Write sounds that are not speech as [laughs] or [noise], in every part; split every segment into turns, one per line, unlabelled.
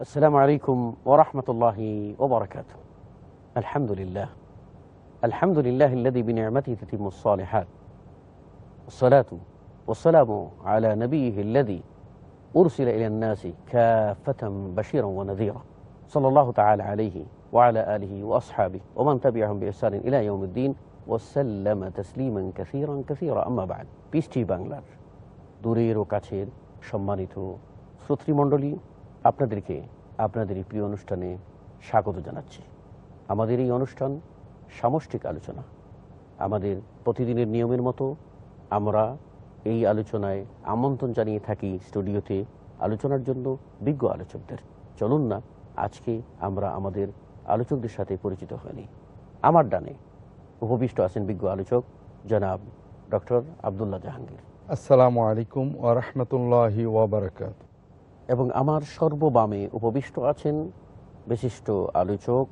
السلام عليكم ورحمة الله وبركاته الحمد لله الحمد لله الذي بنعمته تتم الصالحات الصلاة والسلام على نبيه الذي أرسل إلى الناس كافة بشيرا ونذيرا صلى الله تعالى عليه وعلى آله وأصحابه ومن تبعهم بإحسان إلى يوم الدين وسلم تسليما كثيرا كثيرا أما بعد بيستي বাংলার দূরের ও কাছের সম্মানিত শ্রোতৃমণ্ডলী أبنا আপনাদের এই প্রিয় অনুষ্ঠানে স্বাগত জানাচ্ছি আমাদের এই অনুষ্ঠান সামষ্টিক আলোচনা আমাদের প্রতিদিনের নিয়মের মতো আমরা এই আলোচনায় আমন্ত্রণ জানিয়ে থাকি স্টুডিওতে আলোচনার জন্য বিজ্ঞ আলোচকদের চলুন না আজকে আমরা আমাদের আলোচকদের সাথে পরিচিত হয়নি আমার ডানে উপবিষ্ট আছেন বিজ্ঞ আলোচক জনাব ডক্টর আবদুল্লাহ জাহাঙ্গীর আসসালামু আলাইকুম ওরহমতুল্লাহি ওবরাকাত এবং আমার সর্ববামে উপবিষ্ট আছেন বিশিষ্ট আলোচক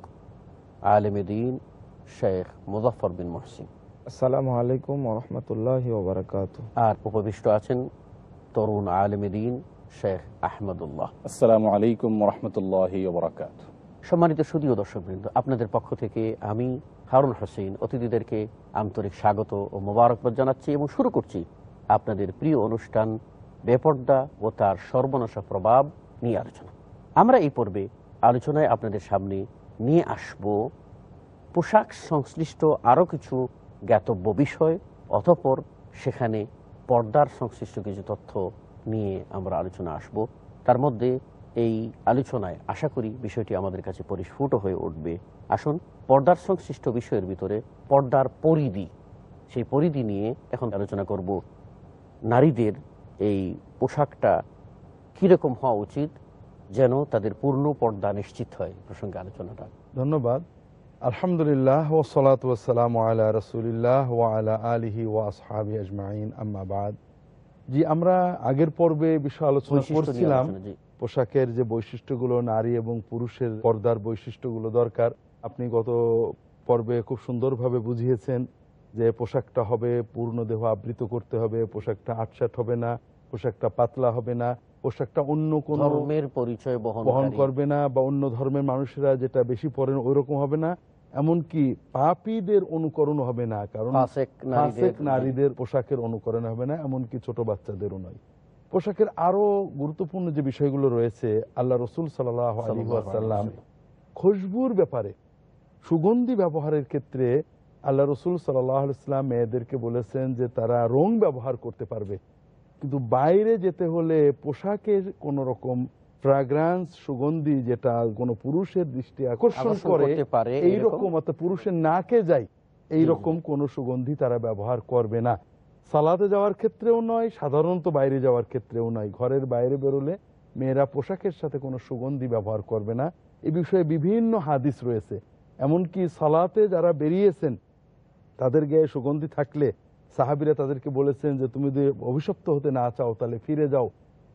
আলেমেদিন শেখ মুজাফর বিন মহসিন আসসালামু আলাইকুম ওরহমতুল্লাহ ওবরাকাত আর উপবিষ্ট আছেন তরুণ আলমদিন শেখ আহমদুল্লাহ
আসসালামু আলাইকুম ওরহমতুল্লাহ ওবরাকাত
সম্মানিত সুদীয় দর্শকবৃন্দ আপনাদের পক্ষ থেকে আমি হারুন হোসেন অতিথিদেরকে আন্তরিক স্বাগত ও মোবারকবাদ জানাচ্ছি এবং শুরু করছি আপনাদের প্রিয় অনুষ্ঠান বেপর্দা ও তার সর্বনাশা প্রভাব নিয়ে আলোচনা আমরা এই পর্বে আলোচনায় আপনাদের সামনে নিয়ে আসব পোশাক সংশ্লিষ্ট আরও কিছু জ্ঞাতব্য বিষয় অতপর সেখানে পর্দার সংশ্লিষ্ট কিছু তথ্য নিয়ে আমরা আলোচনা আসব তার মধ্যে এই আলোচনায় আশা করি বিষয়টি আমাদের কাছে পরিস্ফুট হয়ে উঠবে আসুন পর্দার সংশ্লিষ্ট বিষয়ের ভিতরে পর্দার পরিধি সেই পরিধি নিয়ে এখন আলোচনা করব নারীদের এই পোশাকটা কীরকম হওয়া উচিত যেন তাদের পূর্ণ পর্দা নিশ্চিত হয় প্রসঙ্গে আলোচনাটা
ধন্যবাদ আলহামদুলিল্লাহ ও সলাত ওসালাম আলা রসুলিল্লাহ ও আলা আলহি ও আসহাবি আজমাইন আম্মাবাদ জি আমরা আগের পর্বে বিষয় আলোচনা করছিলাম পোশাকের যে বৈশিষ্ট্যগুলো নারী এবং পুরুষের পর্দার বৈশিষ্ট্যগুলো দরকার আপনি গত পর্বে খুব সুন্দরভাবে বুঝিয়েছেন যে পোশাকটা হবে পূর্ণ দেহ আবৃত করতে হবে পোশাকটা আটসাট হবে না পোশাকটা পাতলা হবে না পোশাকটা অন্য কোন ধর্মের
পরিচয় বহন করবে
না বা অন্য ধর্মের মানুষেরা যেটা বেশি পরেন ওই রকম হবে না এমনকি পাপীদের অনুকরণ হবে না কারণ নারীদের পোশাকের অনুকরণ হবে না এমনকি ছোট বাচ্চাদেরও নয় পোশাকের আরো গুরুত্বপূর্ণ যে বিষয়গুলো রয়েছে আল্লাহ রসুল সাল্লাম খুশবুর ব্যাপারে সুগন্ধি ব্যবহারের ক্ষেত্রে আল্লাহ রসুল সাল্লাম মেয়েদেরকে বলেছেন যে তারা রং ব্যবহার করতে পারবে কিন্তু বাইরে যেতে হলে পোশাকের কোন রকম ফ্রাগ্রান্স সুগন্ধি যেটা কোনো পুরুষের দৃষ্টি আকর্ষণ করে এইরকম অর্থাৎ পুরুষের নাকে যায় এইরকম কোনো সুগন্ধি তারা ব্যবহার করবে না সালাতে যাওয়ার ক্ষেত্রেও নয় সাধারণত বাইরে যাওয়ার ক্ষেত্রেও নয় ঘরের বাইরে বেরোলে মেয়েরা পোশাকের সাথে কোনো সুগন্ধি ব্যবহার করবে না এ বিষয়ে বিভিন্ন হাদিস রয়েছে এমনকি সালাতে যারা বেরিয়েছেন তাদের গায়ে সুগন্ধি থাকলে সাহাবিরা তাদেরকে বলেছেন যে তুমি যদি অভিশপ্ত হতে না চাও তাহলে ফিরে যাও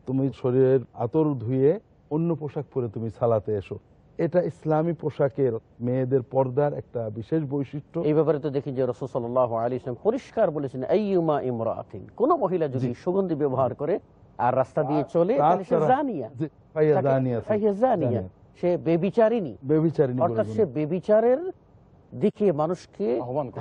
তুমি শরীরের আতর ধুয়ে অন্য পোশাক পরে তুমি সালাতে এসো এটা ইসলামী পোশাকের মেয়েদের পর্দার একটা বিশেষ বৈশিষ্ট্য এই
ব্যাপারে তো দেখি যে রসুল্লাহ আলী ইসলাম পরিষ্কার বলেছেন আইয়ুমা ইমরাতিন কোন মহিলা যদি সুগন্ধি ব্যবহার করে আর রাস্তা দিয়ে চলে সে বেবিচারিনী বেবিচারিনী অর্থাৎ সে বেবিচারের দেখিয়ে মানুষকে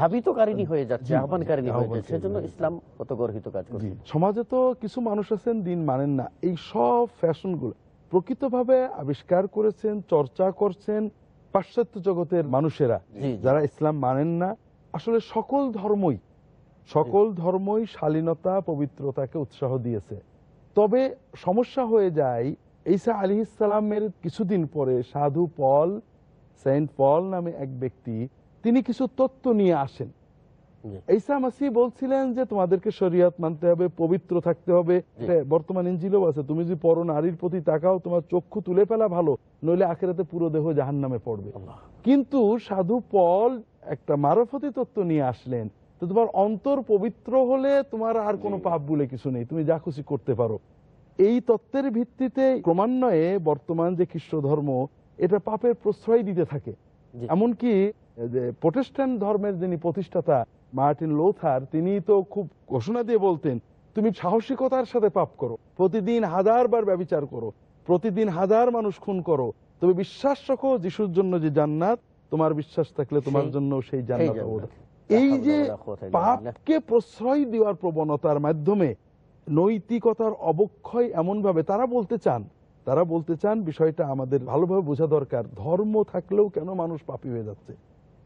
ধাবিতকারিণী হয়ে যাচ্ছে আহ্বানকারিণী হয়ে যাচ্ছে সেজন্য ইসলাম কত গর্হিত কাজ করছে
সমাজে তো কিছু মানুষ আছেন দিন মানেন না এই সব ফ্যাশনগুলো প্রকৃতভাবে আবিষ্কার করেছেন চর্চা করছেন পাশ্চাত্য জগতের মানুষেরা যারা ইসলাম মানেন না আসলে সকল ধর্মই সকল ধর্মই শালীনতা পবিত্রতাকে উৎসাহ দিয়েছে তবে সমস্যা হয়ে যায় ঈসা আলি ইসালামের কিছুদিন পরে সাধু পল সেন্ট পল নামে এক ব্যক্তি তিনি কিছু তত্ত্ব নিয়ে আসেন ঈসা মাসি বলছিলেন যে তোমাদেরকে শরিয়াত মানতে হবে পবিত্র থাকতে হবে বর্তমান ইঞ্জিলও আছে তুমি যদি পর নারীর প্রতি তাকাও তোমার চক্ষু তুলে ফেলা ভালো নইলে আখেরাতে পুরো দেহ জাহান নামে পড়বে কিন্তু সাধু পল একটা মারফতি তত্ত্ব নিয়ে আসলেন তো তোমার অন্তর পবিত্র হলে তোমার আর কোনো পাপ বলে কিছু নেই তুমি যা খুশি করতে পারো এই তত্ত্বের ভিত্তিতে ক্রমান্বয়ে বর্তমান যে খ্রিস্ট ধর্ম এটা পাপের প্রশ্রয় দিতে থাকে এমনকি যে প্রোটেস্ট্যান্ট ধর্মের যিনি প্রতিষ্ঠাতা মার্টিন লোথার তিনি তো খুব ঘোষণা দিয়ে বলতেন তুমি সাহসিকতার সাথে পাপ করো প্রতিদিন হাজারবার ব্যবচার করো প্রতিদিন হাজার মানুষ খুন করো তুমি বিশ্বাস রাখো যিশুর জন্য যে জান্নাত তোমার বিশ্বাস থাকলে তোমার জন্য সেই জান্নাত এই যে পাপকে প্রশ্রয় দেওয়ার প্রবণতার মাধ্যমে নৈতিকতার অবক্ষয় এমন ভাবে তারা বলতে চান তারা বলতে চান বিষয়টা আমাদের ভালোভাবে বোঝা দরকার ধর্ম থাকলেও কেন মানুষ পাপি হয়ে যাচ্ছে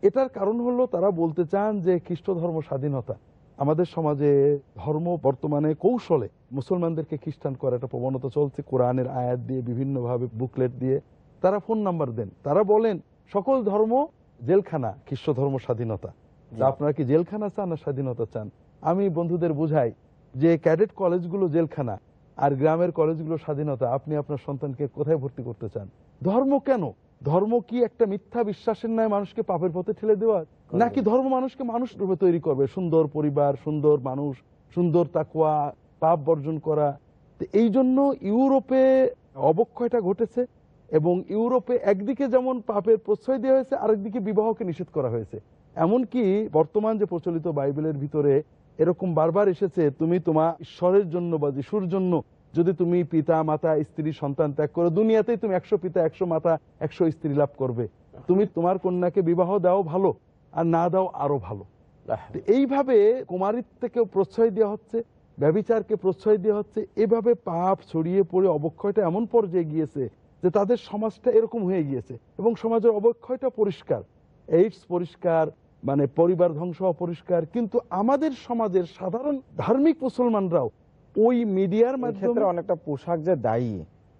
এটার কারণ হলো তারা বলতে চান যে খ্রিস্ট ধর্ম স্বাধীনতা আমাদের সমাজে ধর্ম বর্তমানে কৌশলে মুসলমানদেরকে খ্রিস্টান করার একটা প্রবণতা চলছে কোরআনের আয়াত দিয়ে বিভিন্নভাবে বুকলেট দিয়ে তারা ফোন নাম্বার দেন তারা বলেন সকল ধর্ম জেলখানা খ্রিস্ট ধর্ম স্বাধীনতা আপনারা কি জেলখানা চান না স্বাধীনতা চান আমি বন্ধুদের বুঝাই যে ক্যাডেট কলেজগুলো জেলখানা আর গ্রামের কলেজগুলো স্বাধীনতা আপনি আপনার সন্তানকে কোথায় ভর্তি করতে চান ধর্ম কেন ধর্ম কি একটা মিথ্যা বিশ্বাসের নয় মানুষকে পাপের পথে ঠেলে দেওয়া নাকি ধর্ম মানুষকে মানুষ রূপে তৈরি করবে সুন্দর পরিবার সুন্দর মানুষ সুন্দর তাকুয়া পাপ বর্জন করা এই জন্য ইউরোপে অবক্ষয়টা ঘটেছে এবং ইউরোপে একদিকে যেমন পাপের প্রশ্রয় দেওয়া হয়েছে আরেকদিকে বিবাহকে নিষেধ করা হয়েছে এমনকি বর্তমান যে প্রচলিত বাইবেলের ভিতরে এরকম বারবার এসেছে তুমি তোমার ঈশ্বরের জন্য বা যিশুর জন্য যদি তুমি পিতা মাতা স্ত্রী সন্তান ত্যাগ করো দুনিয়াতেই তুমি একশো পিতা একশো মাতা একশো স্ত্রী লাভ করবে তুমি তোমার কন্যাকে বিবাহ দাও ভালো আর না দাও আরো ভালো এইভাবে কুমারিত্বকে প্রশ্রয় দেওয়া হচ্ছে ব্যবিচারকে প্রশ্রয় দেওয়া হচ্ছে এভাবে পাপ ছড়িয়ে পড়ে অবক্ষয়টা এমন পর্যায়ে গিয়েছে যে তাদের সমাজটা এরকম হয়ে গিয়েছে এবং সমাজের অবক্ষয়টা পরিষ্কার এইডস পরিষ্কার মানে পরিবার ধ্বংস অপরিষ্কার কিন্তু আমাদের সমাজের সাধারণ ধার্মিক মুসলমানরাও ওই মিডিয়ার মাধ্যমে অনেকটা পোশাক যে দায়ী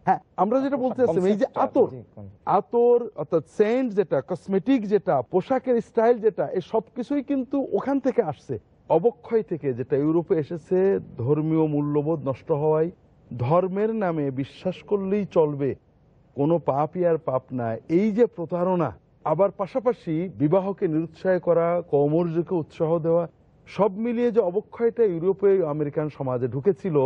হ্যাঁ আমরা যেটা বলতে এই যে আতর আতর অর্থাৎ যেটা কসমেটিক যেটা পোশাকের স্টাইল যেটা কিন্তু ওখান থেকে আসছে অবক্ষয় থেকে যেটা ইউরোপে এসেছে ধর্মীয় মূল্যবোধ নষ্ট হওয়ায় ধর্মের নামে বিশ্বাস করলেই চলবে কোনো পাপই আর পাপ না এই যে প্রতারণা আবার পাশাপাশি বিবাহকে নিরুৎসাহ করা কৌমর্যকে উৎসাহ দেওয়া সব মিলিয়ে যে অবক্ষয়টা ইউরোপে আমেরিকান সমাজে ঢুকেছিল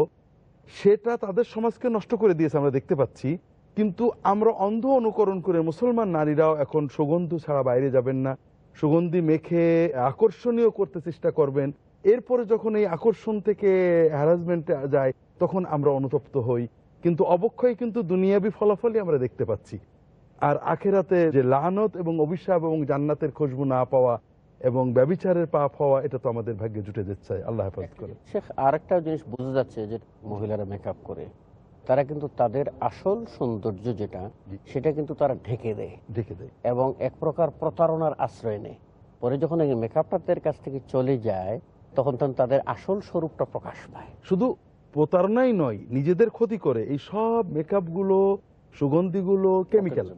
সেটা তাদের সমাজকে নষ্ট করে দিয়েছে আমরা দেখতে পাচ্ছি কিন্তু আমরা অন্ধ অনুকরণ করে মুসলমান নারীরাও এখন সুগন্ধ ছাড়া বাইরে যাবেন না সুগন্ধি মেখে আকর্ষণীয় করতে চেষ্টা করবেন এরপরে যখন এই আকর্ষণ থেকে হ্যারাসমেন্টে যায় তখন আমরা অনুতপ্ত হই কিন্তু অবক্ষয় কিন্তু দুনিয়াবি ফলাফলই আমরা দেখতে পাচ্ছি আর আখেরাতে যে লানত এবং অভিশাপ এবং জান্নাতের খুশবু না পাওয়া এবং ব্যবচারের পাপ হওয়া এটা তো আমাদের ভাগ্যে জুটে যাচ্ছে আল্লাহ হেফাজত করে
শেখ আরেকটা জিনিস বোঝা যাচ্ছে যে মহিলারা মেকআপ করে তারা কিন্তু তাদের আসল সৌন্দর্য যেটা সেটা কিন্তু তারা ঢেকে দেয় ঢেকে দেয় এবং এক প্রকার প্রতারণার আশ্রয় নেয় পরে যখন এই মেকআপটাদের কাছ থেকে চলে যায় তখন তখন তাদের আসল স্বরূপটা প্রকাশ পায়
শুধু প্রতারণাই নয় নিজেদের ক্ষতি করে এই সব মেকআপগুলো সুগন্ধিগুলো কেমিক্যাল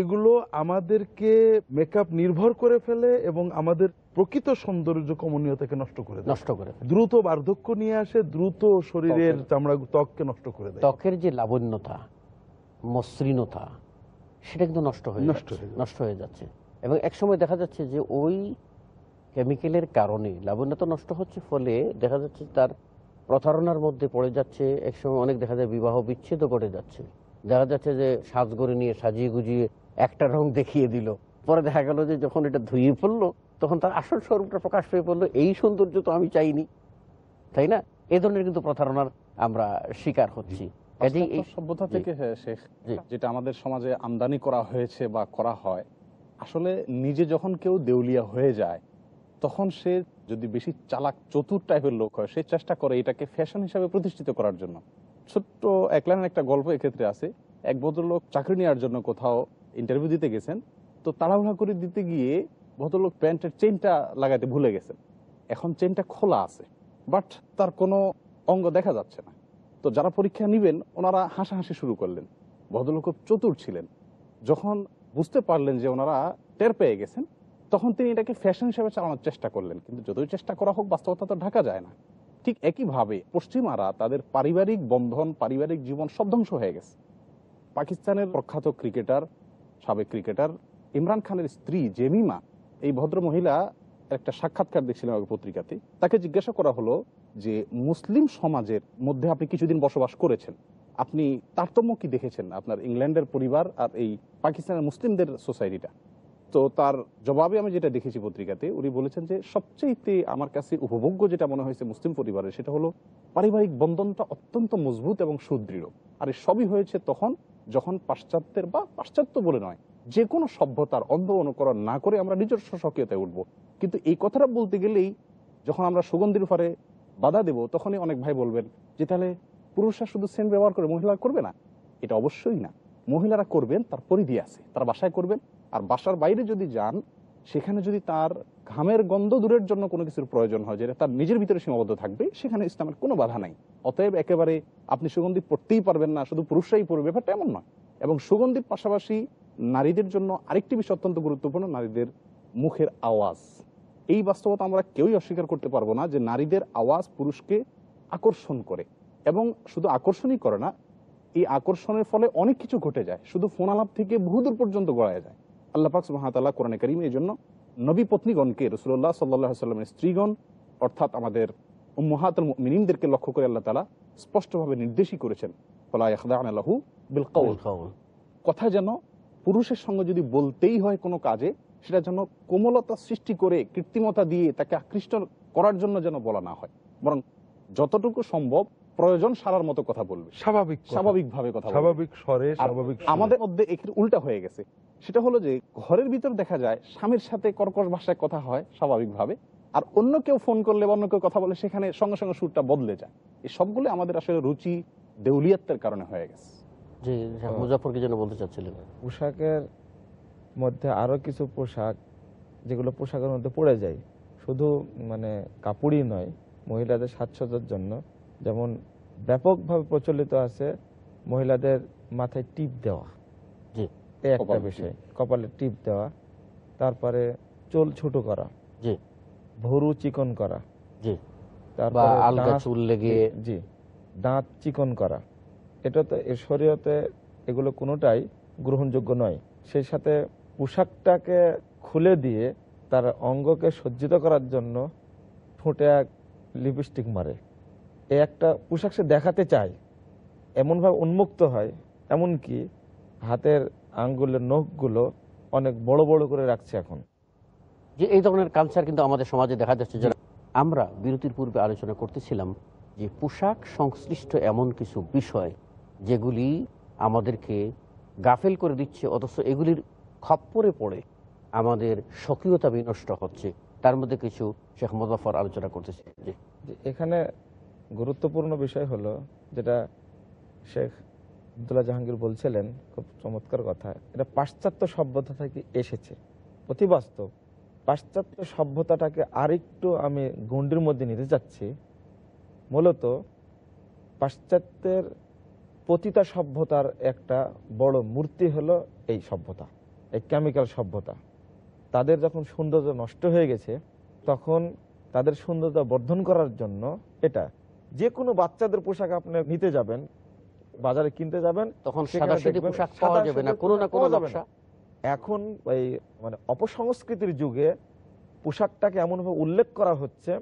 এগুলো আমাদেরকে মেকআপ নির্ভর করে ফেলে এবং আমাদের প্রকৃত সৌন্দর্য কমনীয়তাকে নষ্ট
করে
নষ্ট করে দ্রুত বার্ধক্য নিয়ে আসে দ্রুত শরীরের চামড়া ত্বককে নষ্ট করে দেয় ত্বকের যে লাবণ্যতা মসৃণতা সেটা কিন্তু নষ্ট হয়ে নষ্ট নষ্ট হয়ে যাচ্ছে এবং একসময় দেখা যাচ্ছে যে ওই কেমিক্যালের কারণে লাবণ্যতা নষ্ট হচ্ছে ফলে দেখা যাচ্ছে তার প্রতারণার মধ্যে পড়ে যাচ্ছে একসময় অনেক দেখা যায় বিবাহ বিচ্ছেদ ঘটে যাচ্ছে দেখা যাচ্ছে যে সাজ করে নিয়ে সাজিয়ে গুজিয়ে একটা রং দেখিয়ে দিল পরে দেখা গেল যে যখন এটা ধুয়ে পড়লো তখন তার আসল স্বরূপটা প্রকাশ হয়ে পড়লো এই সৌন্দর্য তো আমি চাইনি তাই না এ ধরনের কিন্তু প্রতারণার আমরা শিকার হচ্ছি সভ্যতা থেকে
হ্যাঁ, শেখ যেটা আমাদের সমাজে আমদানি করা হয়েছে বা করা হয় আসলে নিজে যখন কেউ দেউলিয়া হয়ে যায় তখন সে যদি বেশি চালাক চতুর টাইপের লোক হয় সে চেষ্টা করে এটাকে ফ্যাশন হিসাবে প্রতিষ্ঠিত করার জন্য ছোট্ট এক একটা গল্প এক্ষেত্রে আছে এক ভদ্রলোক চাকরি নেওয়ার জন্য কোথাও ইন্টারভিউ দিতে গেছেন তো তাড়াহুড়া করে দিতে গিয়ে ভদ্রলোক প্যান্টের চেনটা লাগাতে ভুলে গেছেন এখন চেনটা খোলা আছে বাট তার কোনো অঙ্গ দেখা যাচ্ছে না তো যারা পরীক্ষা নেবেন ওনারা হাসাহাসি শুরু করলেন ভদ্রলোক চতুর ছিলেন যখন বুঝতে পারলেন যে ওনারা টের পেয়ে গেছেন তখন তিনি এটাকে ফ্যাশন হিসেবে চালানোর চেষ্টা করলেন কিন্তু যতই চেষ্টা করা হোক বাস্তবতা তো ঢাকা যায় না ঠিক একইভাবে পশ্চিমারা তাদের পারিবারিক বন্ধন পারিবারিক জীবন সব ধ্বংস হয়ে গেছে পাকিস্তানের প্রখ্যাত ক্রিকেটার সাবেক ক্রিকেটার ইমরান খানের স্ত্রী জেমিমা এই ভদ্র মহিলা একটা সাক্ষাৎকার দেখছিলাম পত্রিকাতে তাকে জিজ্ঞাসা করা হলো যে মুসলিম সমাজের মধ্যে আপনি কিছুদিন বসবাস করেছেন আপনি তারতম্য কি দেখেছেন আপনার ইংল্যান্ডের পরিবার আর এই পাকিস্তানের মুসলিমদের সোসাইটিটা তো তার জবাবে আমি যেটা দেখেছি পত্রিকাতে উনি বলেছেন যে সবচেয়েতে আমার কাছে উপভোগ্য যেটা মনে হয়েছে মুসলিম পরিবারের সেটা হলো পারিবারিক বন্ধনটা অত্যন্ত মজবুত এবং সুদৃঢ় আর সবই হয়েছে তখন যখন পাশ্চাত্যের বা পাশ্চাত্য বলে নয় যে কোনো সভ্যতার অন্ধ অনুকরণ না করে আমরা নিজস্ব সক্রিয়তায় উঠব কিন্তু এই কথাটা বলতে গেলেই যখন আমরা সুগন্ধির ফলে বাধা দেব তখনই অনেক ভাই বলবেন যে তাহলে পুরুষরা শুধু সেন্ট ব্যবহার করে মহিলা করবে না এটা অবশ্যই না মহিলারা করবেন তার পরিধি আছে তার বাসায় করবেন আর বাসার বাইরে যদি যান সেখানে যদি তার ঘামের গন্ধ দূরের জন্য কোনো কিছুর প্রয়োজন হয় যেটা তার নিজের ভিতরে সীমাবদ্ধ থাকবে সেখানে ইসলামের কোনো বাধা নাই অতএব একেবারে আপনি সুগন্ধি পড়তেই পারবেন না শুধু পুরুষরাই পড়বে ব্যাপারটা এমন নয় এবং সুগন্ধির পাশাপাশি নারীদের জন্য আরেকটি বিষয় অত্যন্ত গুরুত্বপূর্ণ নারীদের মুখের আওয়াজ এই বাস্তবতা আমরা কেউই অস্বীকার করতে পারবো না যে নারীদের আওয়াজ পুরুষকে আকর্ষণ করে এবং শুধু আকর্ষণই করে না এই আকর্ষণের ফলে অনেক কিছু ঘটে যায় শুধু ফোনালাপ থেকে বহুদূর পর্যন্ত গড়ায় যায় আল্লাহ পাক মহাতাল্লাহ কোরআনে করিম এই জন্য নবী পত্নীগণকে রসুল্লাহ সাল্লাহ সাল্লামের স্ত্রীগণ অর্থাৎ আমাদের মহাতাল মিনীমদেরকে লক্ষ্য করে আল্লাহ তালা স্পষ্টভাবে নির্দেশই করেছেন ফলাহু বিল কথা যেন পুরুষের সঙ্গে যদি বলতেই হয় কোনো কাজে সেটা যেন কোমলতা সৃষ্টি করে কৃত্রিমতা দিয়ে তাকে আকৃষ্ট করার জন্য যেন বলা না হয় বরং যতটুকু সম্ভব প্রয়োজন সারার মতো কথা বলবে স্বাভাবিক স্বাভাবিকভাবে কথা স্বাভাবিক স্বরে স্বাভাবিক আমাদের মধ্যে এখানে উল্টা হয়ে গেছে সেটা হলো যে ঘরের ভিতর দেখা যায় স্বামীর সাথে কর্কশ ভাষায় কথা হয় স্বাভাবিকভাবে আর অন্য কেউ ফোন করলে বা অন্য কেউ কথা বলে সেখানে সঙ্গে সঙ্গে সুরটা বদলে যায় এই সবগুলো আমাদের আসলে রুচি দেউলিয়াতের কারণে
হয়ে গেছে হ্যাঁ। বলতে পোশাকের মধ্যে
আরও কিছু পোশাক যেগুলো পোশাকের মধ্যে পড়ে যায় শুধু মানে কাপড়ই নয় মহিলাদের সাজসজ্জার জন্য যেমন ব্যাপকভাবে প্রচলিত আছে মহিলাদের মাথায় টিপ দেওয়া একটা বিষয় কপালে টিপ দেওয়া তারপরে চোল ছোট করা ভরু চিকন করা জি তারপর আলগা চুল জি দাঁত চিকন করা এটা তো এর শরীয়তে এগুলো কোনোটাই গ্রহণযোগ্য নয় সেই সাথে পোশাকটাকে খুলে দিয়ে তার অঙ্গকে সজ্জিত করার জন্য ফুটে এক লিপস্টিক মারে এ একটা পোশাক সে দেখাতে চায় এমনভাবে উন্মুক্ত হয় এমনকি হাতের আঙ্গুলের নখগুলো অনেক বড়
বড় করে রাখছে এখন যে এই ধরনের কালচার কিন্তু আমাদের সমাজে দেখা যাচ্ছে যে আমরা বিরতির পূর্বে আলোচনা করতেছিলাম যে পোশাক সংশ্লিষ্ট এমন কিছু বিষয় যেগুলি আমাদেরকে গাফেল করে দিচ্ছে অথচ এগুলির খপ্পরে পড়ে আমাদের স্বকীয়তা বিনষ্ট হচ্ছে তার মধ্যে কিছু শেখ মুজাফর আলোচনা করতেছে এখানে গুরুত্বপূর্ণ বিষয় হলো যেটা শেখ
আবদুল্লাহ জাহাঙ্গীর বলছিলেন খুব চমৎকার কথা এটা পাশ্চাত্য সভ্যতা থেকে এসেছে অতিবাস্তব পাশ্চাত্য সভ্যতাটাকে আরেকটু আমি গণ্ডির মধ্যে নিতে যাচ্ছি মূলত পাশ্চাত্যের পতিতা সভ্যতার একটা বড় মূর্তি হলো এই সভ্যতা এই কেমিক্যাল সভ্যতা তাদের যখন সৌন্দর্য নষ্ট হয়ে গেছে তখন তাদের সৌন্দর্য বর্ধন করার জন্য এটা যে কোনো বাচ্চাদের পোশাক আপনি নিতে যাবেন বাজারে কিনতে যাবেন তখন সাদা পোশাক পাওয়া যাবে না কোনো না কোনো ব্যবসা এখন এই মানে অপসংস্কৃতির যুগে পোশাকটাকে এমনভাবে উল্লেখ করা হচ্ছে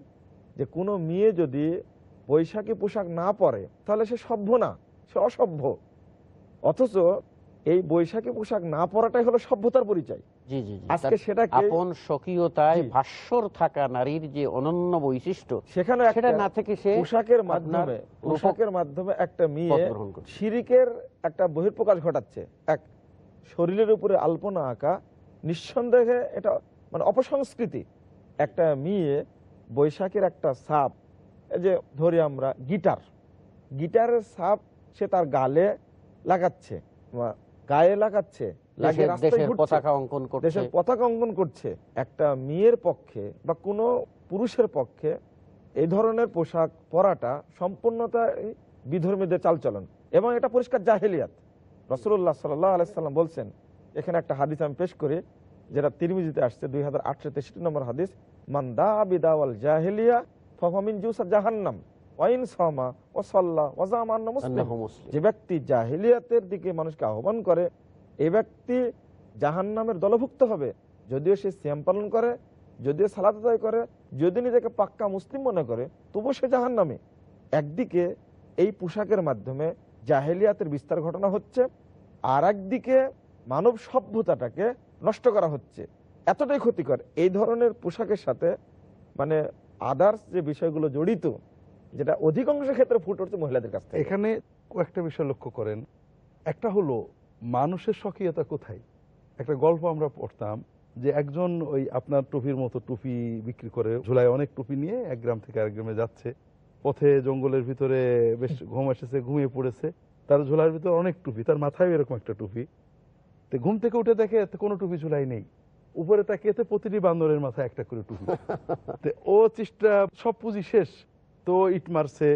যে কোনো মেয়ে যদি বৈশাখী পোশাক না পরে তাহলে সে সভ্য না সে অসভ্য অথচ এই বৈশাখী পোশাক না পরাটাই হলো সভ্যতার পরিচয়
একটা বহির
প্রকাশ ঘটাচ্ছে এক শরীরের উপরে আলপনা আঁকা নিঃসন্দেহে এটা মানে অপসংস্কৃতি একটা মেয়ে বৈশাখের একটা সাপ যে ধরি আমরা গিটার গিটারের সাপ সে তার গালে লাগাচ্ছে গায়ে লাগাচ্ছে পতাকা অঙ্কন করছে একটা মেয়ের পক্ষে বা কোনো পুরুষের পক্ষে এই ধরনের পোশাক পরাটা সম্পূর্ণতা বিধর্মীদের চালচলন এবং এটা পরিষ্কার জাহেলিয়াত রসুল্লাহ সাল্লাহ আলাইসাল্লাম বলছেন এখানে একটা হাদিস আমি পেশ করি যেটা তিরমিজিতে আসছে দুই হাজার আটশো তেষট্টি নম্বর হাদিস মান্দা জাহেলিয়া জাহান্নাম ও যে ব্যক্তি দিকে মানুষকে আহ্বান করে ব্যক্তি জাহান্নামের যদিও সে পালন করে যদিও করে যদি নিজেকে পাক্কা মুসলিম মনে করে তবু সে জাহান্নামে একদিকে এই পোশাকের মাধ্যমে জাহেলিয়াতের বিস্তার ঘটনা হচ্ছে আর একদিকে মানব সভ্যতাটাকে নষ্ট করা হচ্ছে এতটাই ক্ষতিকর এই ধরনের পোশাকের সাথে মানে আদার্স যে
বিষয়গুলো জড়িত যেটা অধিকাংশ ক্ষেত্রে ফুট উঠছে মহিলাদের কাছ থেকে এখানে কয়েকটা বিষয় লক্ষ্য করেন একটা হলো মানুষের স্বকীয়তা কোথায় একটা গল্প আমরা পড়তাম যে একজন ওই আপনার টুপির মতো টুপি বিক্রি করে ঝুলায় অনেক টুপি নিয়ে এক গ্রাম থেকে আরেক গ্রামে যাচ্ছে পথে জঙ্গলের ভিতরে বেশ ঘুম এসেছে ঘুমিয়ে পড়েছে তার ঝোলার ভিতরে অনেক টুপি তার মাথায় এরকম একটা টুপি তো ঘুম থেকে উঠে দেখে কোনো টুপি ঝুলাই নেই উপরে তাকিয়েছে প্রতিটি বান্দরের মাথায় একটা করে টুপি [laughs] ও চেষ্টা সব পুঁজি শেষ তো ইট মারছে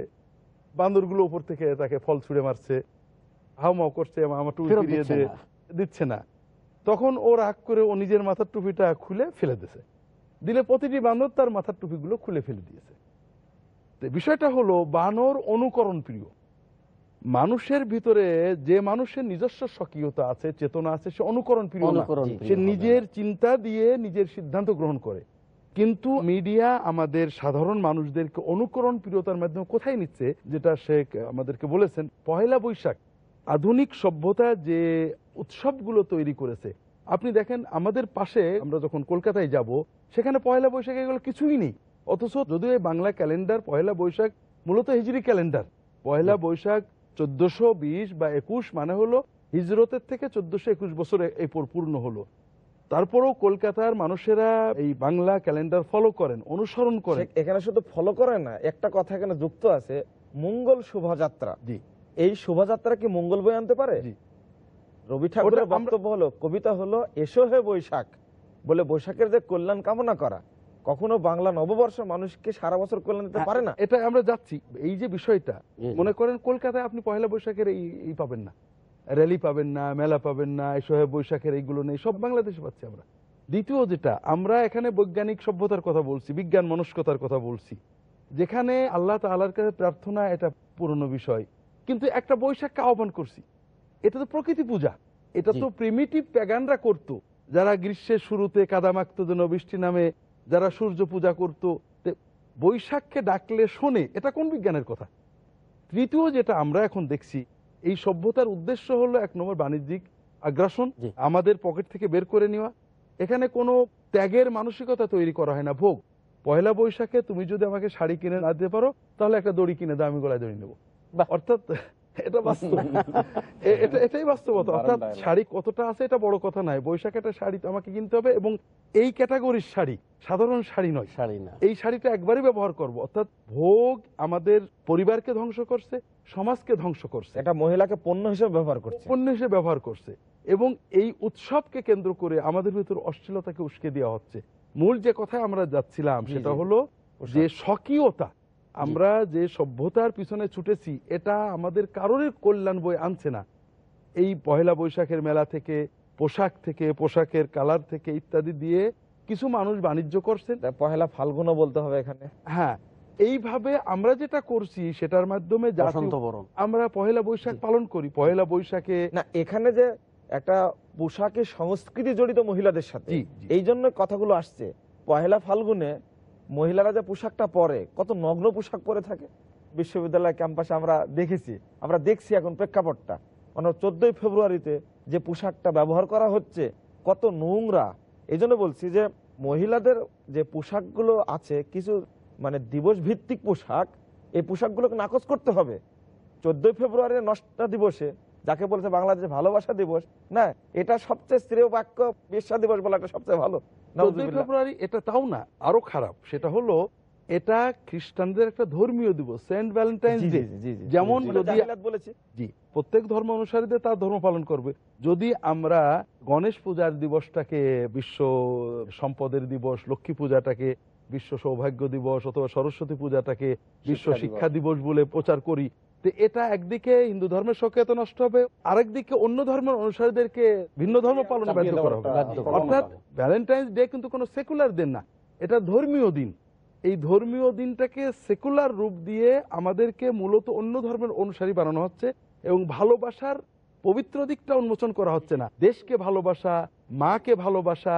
বান্দরগুলো উপর থেকে তাকে ফল ছুড়ে মারছে হাওমাও করছে আমার টুপি ফিরিয়ে দিয়ে দিচ্ছে না তখন ও রাগ করে ও নিজের মাথার টুপিটা খুলে ফেলে দিছে দিলে প্রতিটি বান্দর তার মাথার টুপিগুলো খুলে ফেলে দিয়েছে বিষয়টা হলো বানর অনুকরণ প্রিয় মানুষের ভিতরে যে মানুষের নিজস্ব সক্রিয়তা আছে চেতনা আছে সে অনুকরণ প্রিয় সে নিজের হ্যাঁ। চিন্তা দিয়ে নিজের সিদ্ধান্ত গ্রহণ করে কিন্তু মিডিয়া আমাদের সাধারণ মানুষদেরকে অনুকরণ প্রিয়তার মাধ্যমে কোথায় নিচ্ছে যেটা শেখ আমাদেরকে বলেছেন পহেলা বৈশাখ আধুনিক সভ্যতা যে উৎসবগুলো তৈরি করেছে আপনি দেখেন আমাদের পাশে আমরা যখন কলকাতায় যাব সেখানে পয়লা বৈশাখে এগুলো কিছুই নেই অথচ যদিও এই বাংলা ক্যালেন্ডার পয়লা বৈশাখ মূলত হিজড়ি ক্যালেন্ডার পয়লা বৈশাখ চোদ্দশো বা একুশ মানে হলো হিজরতের থেকে চোদ্দশো একুশ বছরে এই পূর্ণ হলো তারপরেও কলকাতার মানুষেরা এই বাংলা ক্যালেন্ডার ফলো করেন অনুসরণ করেন এখানে শুধু ফলো করে না একটা কথা এখানে যুক্ত আছে মঙ্গল শোভাযাত্রা জি এই শোভাযাত্রা কি
মঙ্গল বই আনতে পারে রবি ঠাকুরের বক্তব্য হলো কবিতা হলো এসো হে বৈশাখ বলে বৈশাখের যে কল্যাণ কামনা করা কখনো বাংলা নববর্ষ মানুষকে সারা বছর কল্যাণ
দিতে হ্যাঁ, পারে না এটা আমরা যাচ্ছি এই যে বিষয়টা মনে করেন কলকাতায় আপনি পয়লা বৈশাখের এই পাবেন না র্যালি পাবেন না মেলা পাবেন না সোহে বৈশাখের এইগুলো নেই সব বাংলাদেশে পাচ্ছি আমরা দ্বিতীয় যেটা আমরা এখানে বৈজ্ঞানিক সভ্যতার কথা বলছি বিজ্ঞান মনস্কতার কথা বলছি যেখানে আল্লাহ তাল্লাহর কাছে প্রার্থনা এটা পুরনো বিষয় কিন্তু একটা বৈশাখকে আহ্বান করছি এটা তো প্রকৃতি পূজা এটা তো প্রিমিটিভ প্যাগানরা করতো যারা গ্রীষ্মের শুরুতে কাদা জন্য যেন বৃষ্টি নামে যারা সূর্য পূজা করত বৈশাখকে ডাকলে শোনে এটা কোন বিজ্ঞানের কথা তৃতীয় যেটা আমরা এখন দেখছি এই সভ্যতার উদ্দেশ্য হলো এক নম্বর বাণিজ্যিক আগ্রাসন আমাদের পকেট থেকে বের করে নেওয়া এখানে কোনো ত্যাগের মানসিকতা তৈরি করা হয় না ভোগ পয়লা বৈশাখে তুমি যদি আমাকে শাড়ি কিনে না দিতে পারো তাহলে একটা দড়ি কিনে দাও আমি গলায় দড়ি নেবো অর্থাৎ এটা বাস্তব [laughs] এটা এটাই বাস্তবতা অর্থাৎ শাড়ি কতটা আছে এটা বড় কথা নয় বৈশাখ একটা শাড়ি আমাকে কিনতে হবে এবং এই ক্যাটাগরির শাড়ি সাধারণ শাড়ি নয় শাড়ি না এই শাড়িটা একবারই ব্যবহার করব অর্থাৎ ভোগ আমাদের পরিবারকে ধ্বংস করছে সমাজকে ধ্বংস করছে এটা মহিলাকে পণ্য হিসেবে ব্যবহার করছে পণ্য হিসেবে ব্যবহার করছে এবং এই উৎসবকে কেন্দ্র করে আমাদের ভিতর অশ্লীলতাকে উস্কে দেওয়া হচ্ছে মূল যে কথায় আমরা যাচ্ছিলাম সেটা হলো যে স্বকীয়তা আমরা যে সভ্যতার পিছনে ছুটেছি এটা আমাদের কারোর কল্যাণ বই আনছে না এই পহেলা বৈশাখের মেলা থেকে পোশাক থেকে পোশাকের কালার থেকে ইত্যাদি দিয়ে কিছু মানুষ বাণিজ্য করছেন পহেলা ফাল্গুনও বলতে হবে এখানে হ্যাঁ এইভাবে আমরা যেটা করছি সেটার মাধ্যমে আমরা পহেলা বৈশাখ পালন করি পহেলা বৈশাখে না এখানে যে একটা পোশাকের সংস্কৃতি জড়িত মহিলাদের সাথে
এই জন্য কথাগুলো আসছে পহেলা ফাল্গুনে মহিলারা যে পোশাকটা পরে কত নগ্ন পোশাক পরে থাকে বিশ্ববিদ্যালয় ক্যাম্পাসে আমরা দেখেছি আমরা দেখছি এখন প্রেক্ষাপটটা মানে চোদ্দই ফেব্রুয়ারিতে যে পোশাকটা ব্যবহার করা হচ্ছে কত নোংরা এই বলছি যে মহিলাদের যে পোশাকগুলো আছে কিছু মানে দিবস ভিত্তিক পোশাক এই পোশাকগুলোকে নাকচ করতে হবে চোদ্দই ফেব্রুয়ারি নষ্টা দিবসে যাকে বলছে বাংলাদেশ ভালোবাসা দিবস না এটা সবচেয়ে শ্রেয় বাক্য বিশ্বাস দিবস বলা
সবচেয়ে ভালো চোদ্দই ফেব্রুয়ারি এটা তাও না আরো খারাপ সেটা হলো এটা খ্রিস্টানদের একটা ধর্মীয় দিবস সেন্ট ভ্যালেন্টাইন্স ডে যেমন যদি জি প্রত্যেক ধর্ম অনুসারীদের তার ধর্ম পালন করবে যদি আমরা গণেশ পূজার দিবসটাকে বিশ্ব সম্পদের দিবস লক্ষ্মী পূজাটাকে বিশ্ব সৌভাগ্য দিবস অথবা সরস্বতী পূজাটাকে বিশ্ব শিক্ষা দিবস বলে প্রচার করি তো এটা একদিকে হিন্দু ধর্মের সক্রিয়তা নষ্ট হবে আরেক দিকে অন্য ধর্মের অনুসারীদেরকে ভিন্ন ধর্ম পালন অর্থাৎ ভ্যালেন্টাইন্স ডে কিন্তু কোন সেকুলার দিন না এটা ধর্মীয় দিন এই ধর্মীয় দিনটাকে সেকুলার রূপ দিয়ে আমাদেরকে মূলত অন্য ধর্মের অনুসারী বানানো হচ্ছে এবং ভালোবাসার পবিত্র দিকটা উন্মোচন করা হচ্ছে না দেশকে ভালোবাসা মাকে ভালোবাসা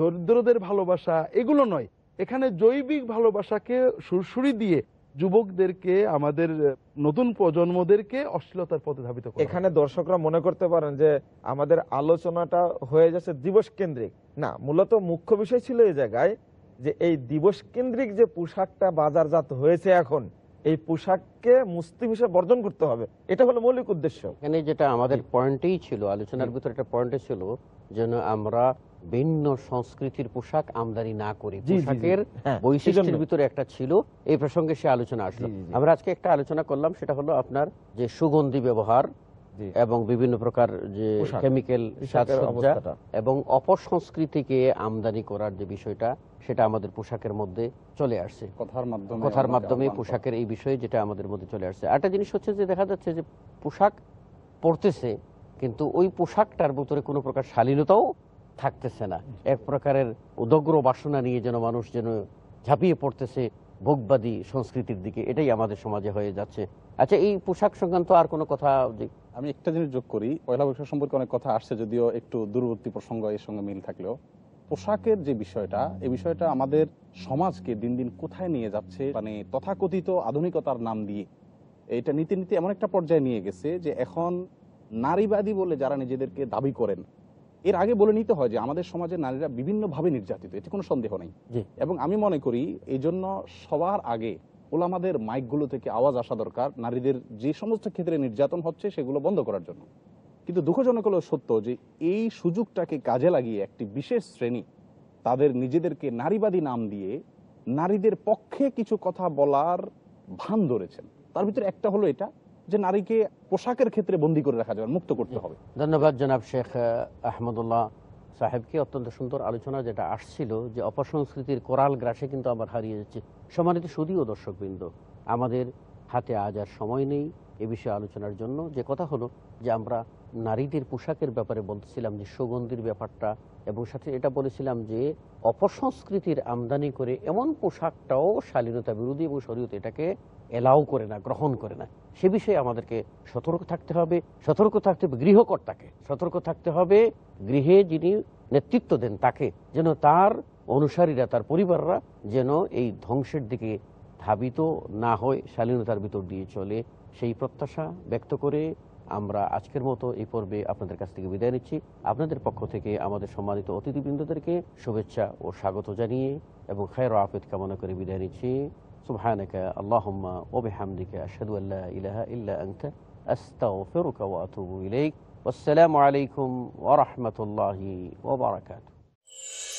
দরিদ্রদের ভালোবাসা এগুলো নয় এখানে জৈবিক ভালোবাসাকে সুরসুরি দিয়ে যুবকদেরকে আমাদের নতুন প্রজন্মদেরকে অশ্লীলতার পথে ধাবিত এখানে
দর্শকরা মনে করতে পারেন যে আমাদের আলোচনাটা হয়ে যাচ্ছে দিবস কেন্দ্রিক না মূলত মুখ্য বিষয় ছিল এই জায়গায় যে এই দিবস কেন্দ্রিক যে পোশাকটা বাজারজাত হয়েছে
এখন এই পোশাককে মুসলিম হিসেবে বর্জন করতে হবে এটা হলো মৌলিক উদ্দেশ্য এখানে যেটা আমাদের পয়েন্টেই ছিল আলোচনার ভিতরে একটা পয়েন্টে ছিল যেন আমরা ভিন্ন সংস্কৃতির পোশাক আমদানি না করি পোশাকের হ্যাঁ, বৈশিষ্ট্যের ভিতরে একটা ছিল এই প্রসঙ্গে সে আলোচনা আসলো আমরা আজকে একটা আলোচনা করলাম সেটা হলো আপনার যে সুগন্ধি ব্যবহার এবং বিভিন্ন প্রকার যে কেমিক্যাল সাজসজ্জা এবং অপসংস্কৃতিকে আমদানি করার যে বিষয়টা সেটা আমাদের পোশাকের মধ্যে চলে আসছে কথার মাধ্যমে কথার মাধ্যমে পোশাকের এই বিষয়ে যেটা আমাদের মধ্যে চলে আসছে আরেকটা জিনিস হচ্ছে যে দেখা যাচ্ছে যে পোশাক পরতেছে কিন্তু ওই পোশাকটার ভিতরে কোনো প্রকার শালীনতাও থাকতেছে না এক প্রকারের উদগ্র বাসনা নিয়ে যেন মানুষ যেন ঝাঁপিয়ে পড়তেছে ভোগবাদী সংস্কৃতির দিকে এটাই আমাদের সমাজে হয়ে যাচ্ছে আচ্ছা এই পোশাক সংক্রান্ত আর কোনো কথা আমি একটা জিনিস যোগ করি পয়লা বৈশাখ সম্পর্কে অনেক কথা আসছে যদিও একটু দূরবর্তী প্রসঙ্গ এর সঙ্গে মিল থাকলেও
পোশাকের যে বিষয়টা এই বিষয়টা আমাদের সমাজকে দিন দিন কোথায় নিয়ে যাচ্ছে মানে তথাকথিত আধুনিকতার নাম দিয়ে এটা নীতি নীতি এমন একটা পর্যায়ে নিয়ে গেছে যে এখন নারীবাদী বলে যারা নিজেদেরকে দাবি করেন এর আগে বলে নিতে হয় যে আমাদের সমাজে নারীরা বিভিন্নভাবে নির্যাতিত এতে কোনো সন্দেহ নেই এবং আমি মনে করি এই জন্য সবার আগে ওলামাদের মাইকগুলো থেকে আওয়াজ আসা দরকার নারীদের যে সমস্ত ক্ষেত্রে নির্যাতন হচ্ছে সেগুলো বন্ধ করার জন্য কিন্তু দুঃখজনক হলো সত্য যে এই সুযোগটাকে কাজে লাগিয়ে একটি বিশেষ শ্রেণী তাদের নিজেদেরকে নারীবাদী নাম দিয়ে নারীদের পক্ষে কিছু কথা বলার ভান ধরেছেন তার ভিতরে একটা হলো এটা যে নারীকে পোশাকের ক্ষেত্রে বন্দী করে রাখা যাবে মুক্ত করতে হবে
ধন্যবাদ জনাব শেখ আহমদুল্লাহ সাহেবকে অত্যন্ত সুন্দর আলোচনা যেটা আসছিল যে অপসংস্কৃতির কোরাল গ্রাসে কিন্তু আমার হারিয়ে যাচ্ছে সম্মানিত শুধুও দর্শকবৃন্দ আমাদের হাতে আজ আর সময় নেই এ বিষয়ে আলোচনার জন্য যে কথা হলো যে আমরা নারীদের পোশাকের ব্যাপারে বলতেছিলাম যে সুগন্ধির ব্যাপারটা এবং সাথে এটা বলেছিলাম যে অপসংস্কৃতির আমদানি করে এমন পোশাকটাও শালীনতা বিরোধী এবং শরীয়ত এটাকে এলাও করে না গ্রহণ করে না সে বিষয়ে আমাদেরকে সতর্ক থাকতে হবে সতর্ক থাকতে হবে গৃহকর্তাকে সতর্ক থাকতে হবে গৃহে যিনি নেতৃত্ব দেন তাকে যেন তার অনুসারীরা তার পরিবাররা যেন এই ধ্বংসের দিকে ধাবিত না হয় শালীনতার ভিতর দিয়ে চলে সেই প্রত্যাশা ব্যক্ত করে আমরা আজকের মতো এই পর্বে আপনাদের কাছ থেকে বিদায় নিচ্ছি আপনাদের পক্ষ থেকে আমাদের সম্মানিত অতিথিবৃন্দদেরকে শুভেচ্ছা ও স্বাগত জানিয়ে এবং খায়র আফেদ কামনা করে বিদায় নিচ্ছি سبحانك اللهم وبحمدك أشهد أن لا إله إلا